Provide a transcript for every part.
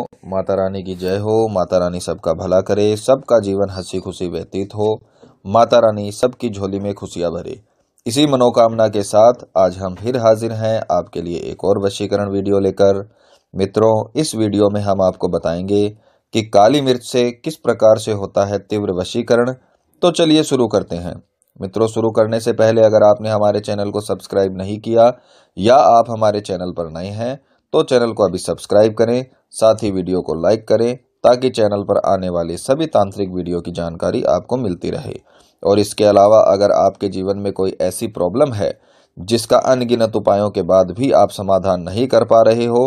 माता रानी की जय हो माता रानी सबका भला करे सबका जीवन हंसी खुशी व्यतीत हो माता रानी सबकी झोली में खुशियां भरे इसी मनोकामना के साथ आज हम फिर हाजिर हैं आपके लिए एक और वशीकरण वीडियो लेकर मित्रों इस वीडियो में हम आपको बताएंगे कि काली मिर्च से किस प्रकार से होता है तीव्र वशीकरण तो चलिए शुरू करते हैं मित्रों शुरू करने से पहले अगर आपने हमारे चैनल को सब्सक्राइब नहीं किया या आप हमारे चैनल पर नए हैं तो चैनल को अभी सब्सक्राइब करें साथ ही वीडियो को लाइक करें ताकि चैनल पर आने वाली सभी तांत्रिक वीडियो की जानकारी आपको मिलती रहे और इसके अलावा अगर आपके जीवन में कोई ऐसी प्रॉब्लम है जिसका अनगिनत उपायों के बाद भी आप समाधान नहीं कर पा रहे हो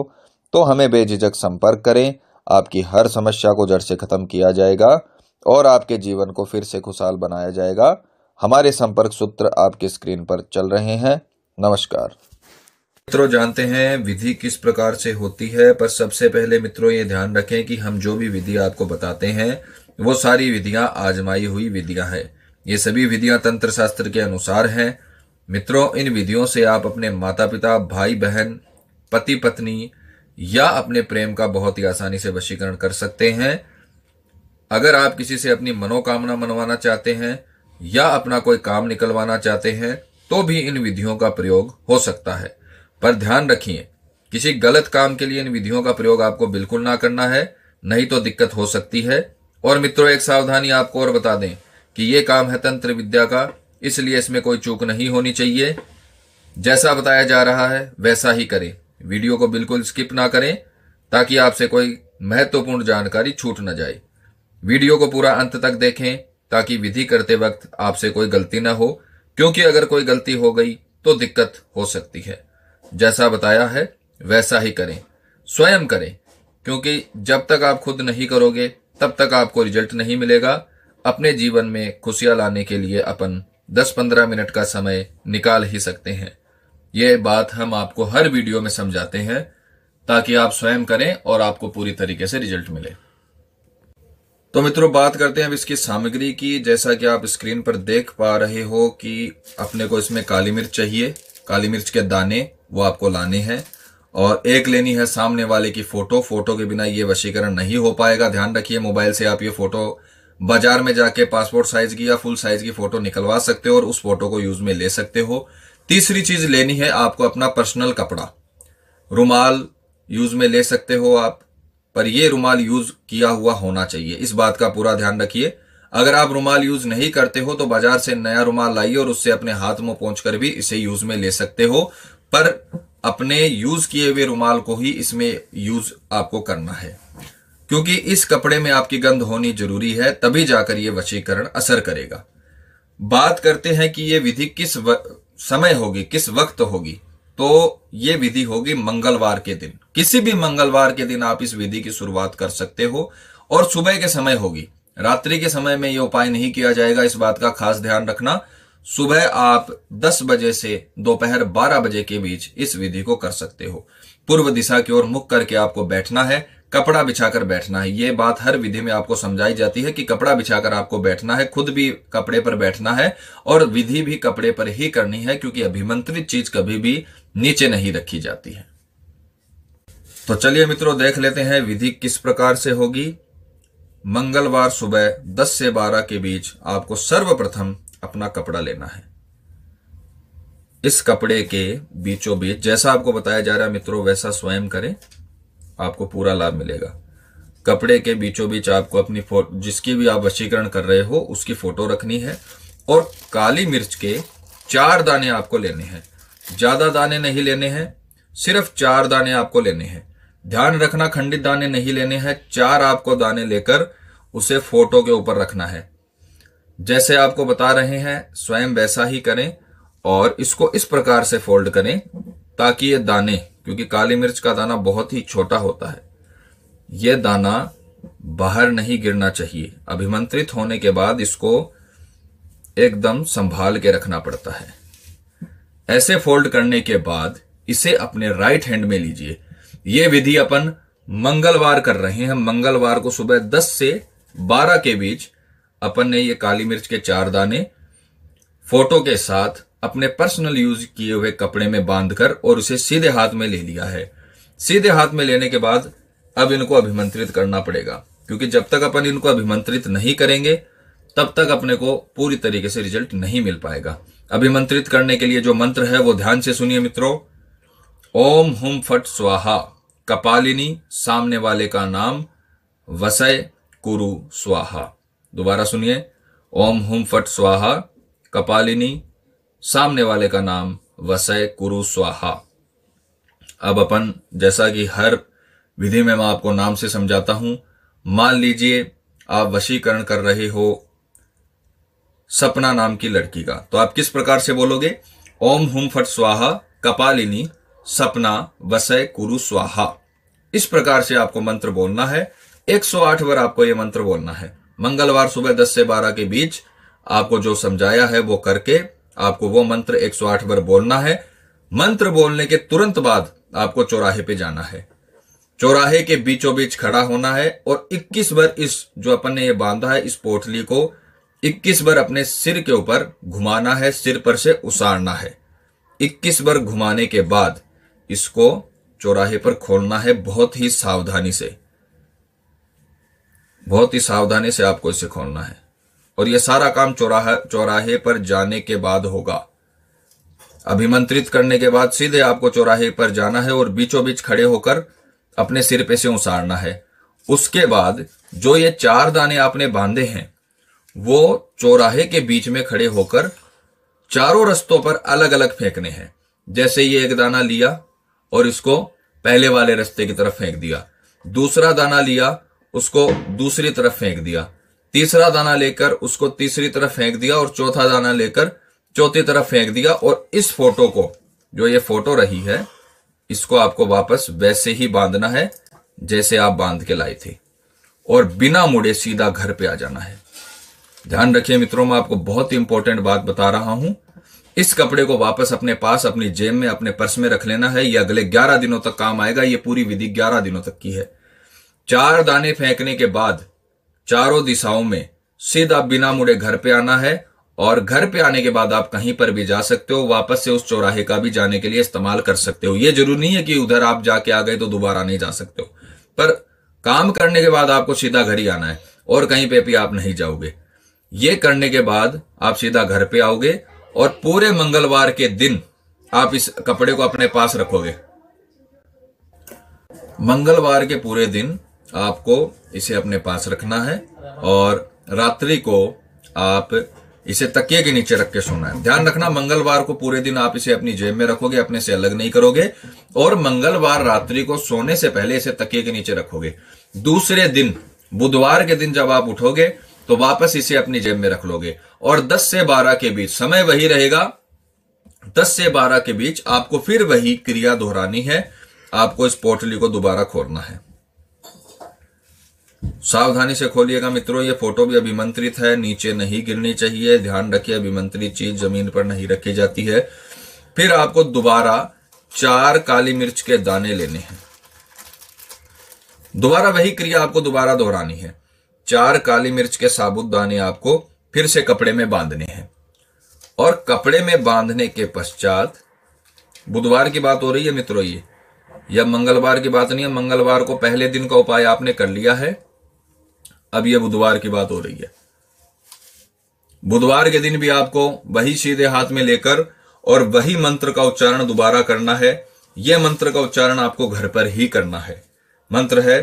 तो हमें बेझिझक संपर्क करें आपकी हर समस्या को जड़ से ख़त्म किया जाएगा और आपके जीवन को फिर से खुशहाल बनाया जाएगा हमारे संपर्क सूत्र आपके स्क्रीन पर चल रहे हैं नमस्कार मित्रों जानते हैं विधि किस प्रकार से होती है पर सबसे पहले मित्रों ये ध्यान रखें कि हम जो भी विधि आपको बताते हैं वो सारी विधियां आजमाई हुई विधियां हैं ये सभी विधियां तंत्र शास्त्र के अनुसार हैं मित्रों इन विधियों से आप अपने माता पिता भाई बहन पति पत्नी या अपने प्रेम का बहुत ही आसानी से वशीकरण कर सकते हैं अगर आप किसी से अपनी मनोकामना मनवाना चाहते हैं या अपना कोई काम निकलवाना चाहते हैं तो भी इन विधियों का प्रयोग हो सकता है पर ध्यान रखिए किसी गलत काम के लिए इन विधियों का प्रयोग आपको बिल्कुल ना करना है नहीं तो दिक्कत हो सकती है और मित्रों एक सावधानी आपको और बता दें कि ये काम है तंत्र विद्या का इसलिए इसमें कोई चूक नहीं होनी चाहिए जैसा बताया जा रहा है वैसा ही करें वीडियो को बिल्कुल स्किप ना करें ताकि आपसे कोई महत्वपूर्ण जानकारी छूट न जाए वीडियो को पूरा अंत तक देखें ताकि विधि करते वक्त आपसे कोई गलती ना हो क्योंकि अगर कोई गलती हो गई तो दिक्कत हो सकती है जैसा बताया है वैसा ही करें स्वयं करें क्योंकि जब तक आप खुद नहीं करोगे तब तक आपको रिजल्ट नहीं मिलेगा अपने जीवन में खुशियां लाने के लिए अपन 10-15 मिनट का समय निकाल ही सकते हैं ये बात हम आपको हर वीडियो में समझाते हैं ताकि आप स्वयं करें और आपको पूरी तरीके से रिजल्ट मिले तो मित्रों बात करते हैं अब इसकी सामग्री की जैसा कि आप स्क्रीन पर देख पा रहे हो कि अपने को इसमें काली मिर्च चाहिए काली मिर्च के दाने वो आपको लाने हैं और एक लेनी है सामने वाले की फोटो फोटो के बिना ये वशीकरण नहीं हो पाएगा ध्यान रखिए मोबाइल से आप ये फोटो बाजार में जाके पासपोर्ट साइज की या फुल साइज की फोटो निकलवा सकते हो और उस फोटो को यूज में ले सकते हो तीसरी चीज लेनी है आपको अपना पर्सनल कपड़ा रुमाल यूज में ले सकते हो आप पर यह रुमाल यूज किया हुआ होना चाहिए इस बात का पूरा ध्यान रखिए अगर आप रुमाल यूज नहीं करते हो तो बाजार से नया रुमाल लाइए और उससे अपने हाथ में पहुंच कर भी इसे यूज में ले सकते हो पर अपने यूज किए हुए रुमाल को ही इसमें यूज आपको करना है क्योंकि इस कपड़े में आपकी गंध होनी जरूरी है तभी जाकर यह वशीकरण असर करेगा बात करते हैं कि यह विधि किस व... समय होगी किस वक्त होगी तो ये विधि होगी मंगलवार के दिन किसी भी मंगलवार के दिन आप इस विधि की शुरुआत कर सकते हो और सुबह के समय होगी रात्रि के समय में ये उपाय नहीं किया जाएगा इस बात का खास ध्यान रखना सुबह आप 10 बजे से दोपहर 12 बजे के बीच इस विधि को कर सकते हो पूर्व दिशा की ओर मुख करके आपको बैठना है कपड़ा बिछाकर बैठना है ये बात हर विधि में आपको समझाई जाती है कि कपड़ा बिछाकर आपको बैठना है खुद भी कपड़े पर बैठना है और विधि भी कपड़े पर ही करनी है क्योंकि अभिमंत्रित चीज कभी भी नीचे नहीं रखी जाती है तो चलिए मित्रों देख लेते हैं विधि किस प्रकार से होगी मंगलवार सुबह 10 से 12 के बीच आपको सर्वप्रथम अपना कपड़ा लेना है इस कपड़े के बीचों बीच जैसा आपको बताया जा रहा है मित्रों वैसा स्वयं करें आपको पूरा लाभ मिलेगा कपड़े के बीचों बीच आपको अपनी फोटो जिसकी भी आप वशीकरण कर रहे हो उसकी फोटो रखनी है और काली मिर्च के चार दाने आपको लेने हैं ज्यादा दाने नहीं लेने हैं सिर्फ चार दाने आपको लेने हैं ध्यान रखना खंडित दाने नहीं लेने हैं चार आपको दाने लेकर उसे फोटो के ऊपर रखना है जैसे आपको बता रहे हैं स्वयं वैसा ही करें और इसको इस प्रकार से फोल्ड करें ताकि ये दाने क्योंकि काली मिर्च का दाना बहुत ही छोटा होता है ये दाना बाहर नहीं गिरना चाहिए अभिमंत्रित होने के बाद इसको एकदम संभाल के रखना पड़ता है ऐसे फोल्ड करने के बाद इसे अपने राइट हैंड में लीजिए ये विधि अपन मंगलवार कर रहे हैं मंगलवार को सुबह 10 से 12 के बीच अपन ने ये काली मिर्च के चार दाने फोटो के साथ अपने पर्सनल यूज किए हुए कपड़े में बांधकर और उसे सीधे हाथ में ले लिया है सीधे हाथ में लेने के बाद अब इनको अभिमंत्रित करना पड़ेगा क्योंकि जब तक अपन इनको अभिमंत्रित नहीं करेंगे तब तक अपने को पूरी तरीके से रिजल्ट नहीं मिल पाएगा अभिमंत्रित करने के लिए जो मंत्र है वो ध्यान से सुनिए मित्रों ओम हुम फट स्वाहा कपालिनी सामने वाले का नाम वसय कुरु स्वाहा दोबारा सुनिए ओम हुम फट स्वाहा कपालिनी सामने वाले का नाम वसय कुरु स्वाहा अब अपन जैसा कि हर विधि में मैं आपको नाम से समझाता हूं मान लीजिए आप वशीकरण कर रहे हो सपना नाम की लड़की का तो आप किस प्रकार से बोलोगे ओम हुम फट स्वाहा कपालिनी सपना वसय कुरु स्वाहा इस प्रकार से आपको मंत्र बोलना है 108 बार आपको यह मंत्र बोलना है मंगलवार सुबह 10 से 12 के बीच आपको जो समझाया है वो करके आपको वो मंत्र 108 बार बोलना है मंत्र बोलने के तुरंत बाद आपको चौराहे पे जाना है चौराहे के बीचों बीच खड़ा होना है और 21 बार इस जो अपन ने ये बांधा है इस पोटली को 21 बार अपने सिर के ऊपर घुमाना है सिर पर से उसारना है 21 बार घुमाने के बाद इसको चौराहे पर खोलना है बहुत ही सावधानी से बहुत ही सावधानी से आपको इसे खोलना है और यह सारा काम चौराहा चौराहे पर जाने के बाद होगा अभिमंत्रित करने के बाद सीधे आपको चौराहे पर जाना है और बीचों बीच खड़े होकर अपने सिर पे से उसारना है उसके बाद जो ये चार दाने आपने बांधे हैं वो चौराहे के बीच में खड़े होकर चारों रस्तों पर अलग अलग फेंकने हैं जैसे ये एक दाना लिया और इसको पहले वाले रास्ते की तरफ फेंक दिया दूसरा दाना लिया उसको दूसरी तरफ फेंक दिया तीसरा दाना लेकर उसको तीसरी तरफ फेंक दिया और चौथा दाना लेकर चौथी तरफ फेंक दिया और इस फोटो को जो ये फोटो रही है इसको आपको वापस वैसे ही बांधना है जैसे आप बांध के लाए थे और बिना मुड़े सीधा घर पे आ जाना है ध्यान रखिए मित्रों मैं आपको बहुत इंपॉर्टेंट बात बता रहा हूं इस कपड़े को वापस अपने पास अपनी जेब में अपने पर्स में रख लेना है ये अगले ग्यारह दिनों तक काम आएगा ये पूरी विधि ग्यारह दिनों तक की है चार दाने फेंकने के बाद चारों दिशाओं में सीधा बिना मुड़े घर पे आना है और घर पे आने के बाद आप कहीं पर भी जा सकते हो वापस से उस चौराहे का भी जाने के लिए इस्तेमाल कर सकते हो यह जरूरी नहीं है कि उधर आप जाके आ गए तो दोबारा नहीं जा सकते हो पर काम करने के बाद आपको सीधा घर ही आना है और कहीं पे भी आप नहीं जाओगे ये करने के बाद आप सीधा घर पे आओगे और पूरे मंगलवार के दिन आप इस कपड़े को अपने पास रखोगे मंगलवार के पूरे दिन आपको इसे अपने पास रखना है और रात्रि को आप इसे तकिए के नीचे रख के सोना है ध्यान रखना मंगलवार को पूरे दिन आप इसे अपनी जेब में रखोगे अपने से अलग नहीं करोगे और मंगलवार रात्रि को सोने से पहले इसे तकिए के नीचे रखोगे दूसरे दिन बुधवार के दिन जब आप उठोगे तो वापस इसे अपनी जेब में रख लोगे और 10 से 12 के बीच समय वही रहेगा 10 से 12 के बीच आपको फिर वही क्रिया दोहरानी है आपको इस पोर्टली को दोबारा खोलना है सावधानी से खोलिएगा मित्रों ये फोटो भी अभिमंत्रित है नीचे नहीं गिरनी चाहिए ध्यान रखिए अभिमंत्रित चीज जमीन पर नहीं रखी जाती है फिर आपको दोबारा चार काली मिर्च के दाने लेने हैं दोबारा वही क्रिया आपको दोबारा दोहरानी है चार काली मिर्च के साबुत दाने आपको फिर से कपड़े में बांधने हैं और कपड़े में बांधने के पश्चात बुधवार की बात हो रही है मित्रों ये या मंगलवार की बात नहीं है मंगलवार को पहले दिन का उपाय आपने कर लिया है अब यह बुधवार की बात हो रही है बुधवार के दिन भी आपको वही सीधे हाथ में लेकर और वही मंत्र का उच्चारण दोबारा करना है यह मंत्र का उच्चारण आपको घर पर ही करना है मंत्र है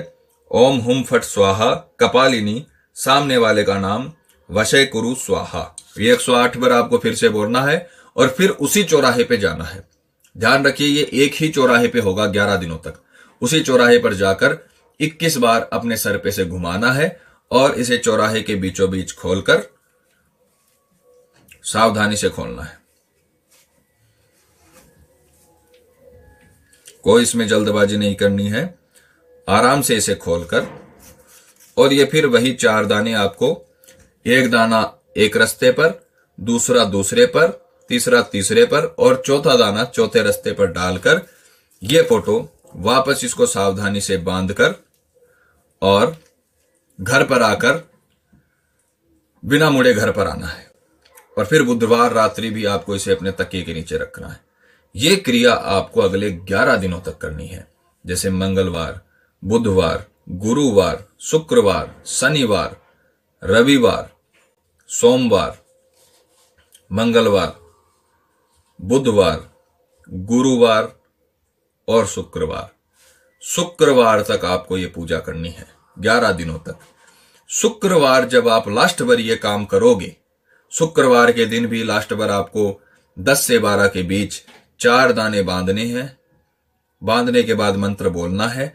ओम हुम फट स्वाहा कपालिनी सामने वाले का नाम वशय कुरु स्वाहा ये आठ बार आपको फिर से बोलना है और फिर उसी चौराहे पे जाना है ध्यान रखिए ये एक ही चौराहे पे होगा ग्यारह दिनों तक उसी चौराहे पर जाकर इक्कीस बार अपने सर पे से घुमाना है और इसे चौराहे के बीचों बीच खोलकर सावधानी से खोलना है कोई इसमें जल्दबाजी नहीं करनी है आराम से इसे खोलकर और ये फिर वही चार दाने आपको एक दाना एक रस्ते पर दूसरा दूसरे पर तीसरा तीसरे पर और चौथा दाना चौथे रस्ते पर डालकर ये फोटो वापस इसको सावधानी से बांधकर और घर पर आकर बिना मुड़े घर पर आना है और फिर बुधवार रात्रि भी आपको इसे अपने तकिए के नीचे रखना है ये क्रिया आपको अगले 11 दिनों तक करनी है जैसे मंगलवार बुधवार गुरुवार शुक्रवार शनिवार रविवार सोमवार मंगलवार बुधवार गुरुवार और शुक्रवार शुक्रवार तक आपको ये पूजा करनी है ग्यारह दिनों तक शुक्रवार जब आप लास्ट बार ये काम करोगे शुक्रवार के दिन भी लास्ट बार आपको 10 से 12 के बीच चार दाने बांधने हैं बांधने के बाद मंत्र बोलना है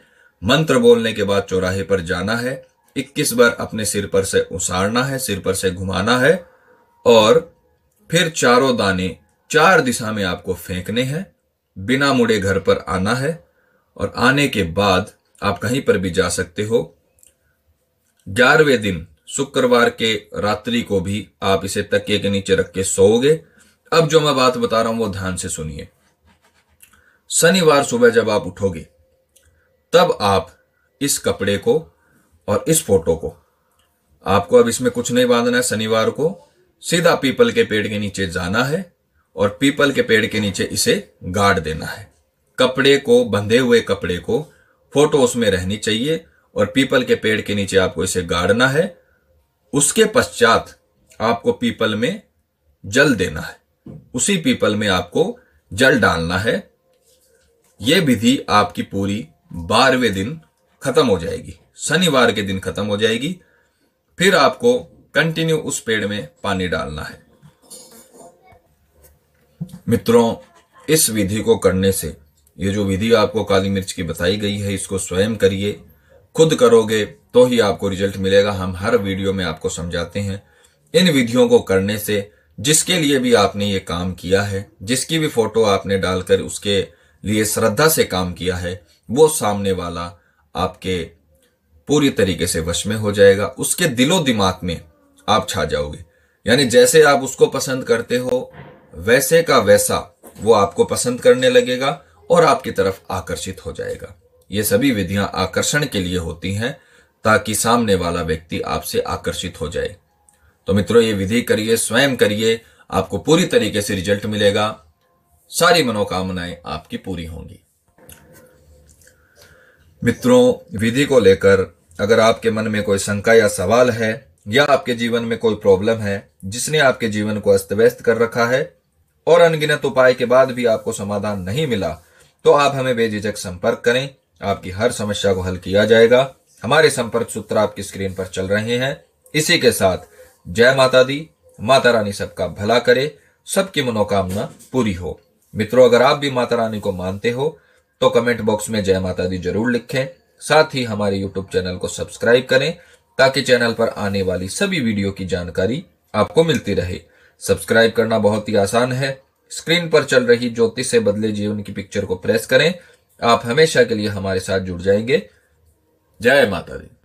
मंत्र बोलने के बाद चौराहे पर जाना है इक्कीस बार अपने सिर पर से उसारना है सिर पर से घुमाना है और फिर चारों दाने चार दिशा में आपको फेंकने हैं बिना मुड़े घर पर आना है और आने के बाद आप कहीं पर भी जा सकते हो ग्यारहवें दिन शुक्रवार के रात्रि को भी आप इसे तकिए के नीचे रख के सोओगे अब जो मैं बात बता रहा हूं वो ध्यान से सुनिए शनिवार सुबह जब आप उठोगे तब आप इस कपड़े को और इस फोटो को आपको अब इसमें कुछ नहीं बांधना है शनिवार को सीधा पीपल के पेड़ के नीचे जाना है और पीपल के पेड़ के नीचे इसे गाड़ देना है कपड़े को बंधे हुए कपड़े को फोटो उसमें रहनी चाहिए और पीपल के पेड़ के नीचे आपको इसे गाड़ना है उसके पश्चात आपको पीपल में जल देना है उसी पीपल में आपको जल डालना है यह विधि आपकी पूरी बारहवें दिन खत्म हो जाएगी शनिवार के दिन खत्म हो जाएगी फिर आपको कंटिन्यू उस पेड़ में पानी डालना है मित्रों इस विधि को करने से ये जो विधि आपको काली मिर्च की बताई गई है इसको स्वयं करिए खुद करोगे तो ही आपको रिजल्ट मिलेगा हम हर वीडियो में आपको समझाते हैं इन विधियों को करने से जिसके लिए भी आपने ये काम किया है जिसकी भी फोटो आपने डालकर उसके लिए श्रद्धा से काम किया है वो सामने वाला आपके पूरी तरीके से वश में हो जाएगा उसके दिलो दिमाग में आप छा जाओगे यानी जैसे आप उसको पसंद करते हो वैसे का वैसा वो आपको पसंद करने लगेगा और आपकी तरफ आकर्षित हो जाएगा ये सभी विधियां आकर्षण के लिए होती हैं ताकि सामने वाला व्यक्ति आपसे आकर्षित हो जाए तो मित्रों ये विधि करिए स्वयं करिए आपको पूरी तरीके से रिजल्ट मिलेगा सारी मनोकामनाएं आपकी पूरी होंगी मित्रों विधि को लेकर अगर आपके मन में कोई शंका या सवाल है या आपके जीवन में कोई प्रॉब्लम है जिसने आपके जीवन को अस्त व्यस्त कर रखा है और अनगिनत उपाय के बाद भी आपको समाधान नहीं मिला तो आप हमें बेझिझक संपर्क करें आपकी हर समस्या को हल किया जाएगा हमारे संपर्क सूत्र आपकी स्क्रीन पर चल रहे हैं इसी के साथ जय माता दी माता रानी सबका भला करे सबकी मनोकामना पूरी हो मित्रों अगर आप भी माता रानी को मानते हो तो कमेंट बॉक्स में जय माता दी जरूर लिखें साथ ही हमारे यूट्यूब चैनल को सब्सक्राइब करें ताकि चैनल पर आने वाली सभी वीडियो की जानकारी आपको मिलती रहे सब्सक्राइब करना बहुत ही आसान है स्क्रीन पर चल रही ज्योतिष से बदले जीवन की पिक्चर को प्रेस करें आप हमेशा के लिए हमारे साथ जुड़ जाएंगे जय माता दी